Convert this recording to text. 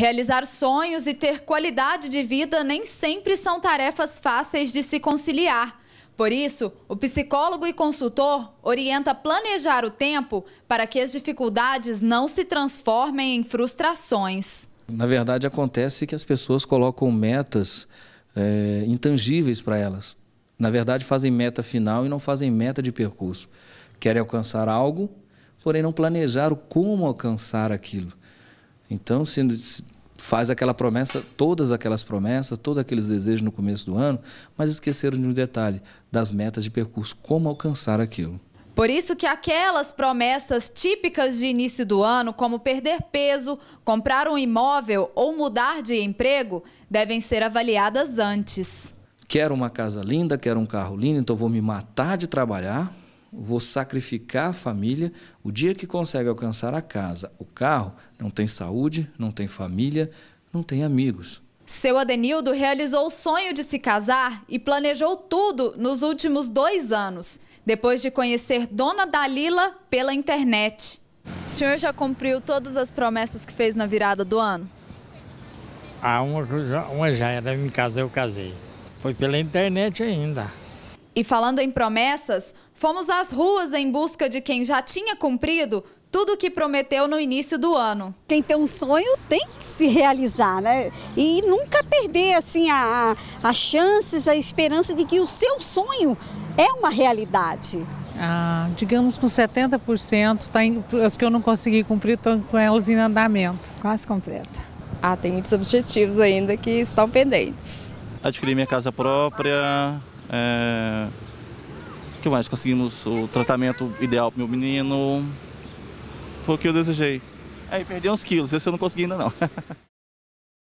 Realizar sonhos e ter qualidade de vida nem sempre são tarefas fáceis de se conciliar. Por isso, o psicólogo e consultor orienta planejar o tempo para que as dificuldades não se transformem em frustrações. Na verdade, acontece que as pessoas colocam metas é, intangíveis para elas. Na verdade, fazem meta final e não fazem meta de percurso. Querem alcançar algo, porém não planejaram como alcançar aquilo. Então, se, faz aquela promessa, todas aquelas promessas, todos aqueles desejos no começo do ano, mas esqueceram de um detalhe, das metas de percurso, como alcançar aquilo. Por isso que aquelas promessas típicas de início do ano, como perder peso, comprar um imóvel ou mudar de emprego, devem ser avaliadas antes. Quero uma casa linda, quero um carro lindo, então vou me matar de trabalhar vou sacrificar a família. O dia que consegue alcançar a casa, o carro, não tem saúde, não tem família, não tem amigos. Seu Adenildo realizou o sonho de se casar e planejou tudo nos últimos dois anos, depois de conhecer Dona Dalila pela internet. O senhor já cumpriu todas as promessas que fez na virada do ano? Ah, uma, uma já era me casar eu casei. Foi pela internet ainda. E falando em promessas, Fomos às ruas em busca de quem já tinha cumprido tudo o que prometeu no início do ano. Quem tem um sonho tem que se realizar, né? E nunca perder assim a, a chances, a esperança de que o seu sonho é uma realidade. Ah, digamos com 70%, tá em, as que eu não consegui cumprir estão com elas em andamento. Quase completa. Ah, tem muitos objetivos ainda que estão pendentes. Adquirir minha casa própria, é que mais? Conseguimos o tratamento ideal para o meu menino. Foi o que eu desejei. Aí perdi uns quilos, esse eu não consegui ainda não.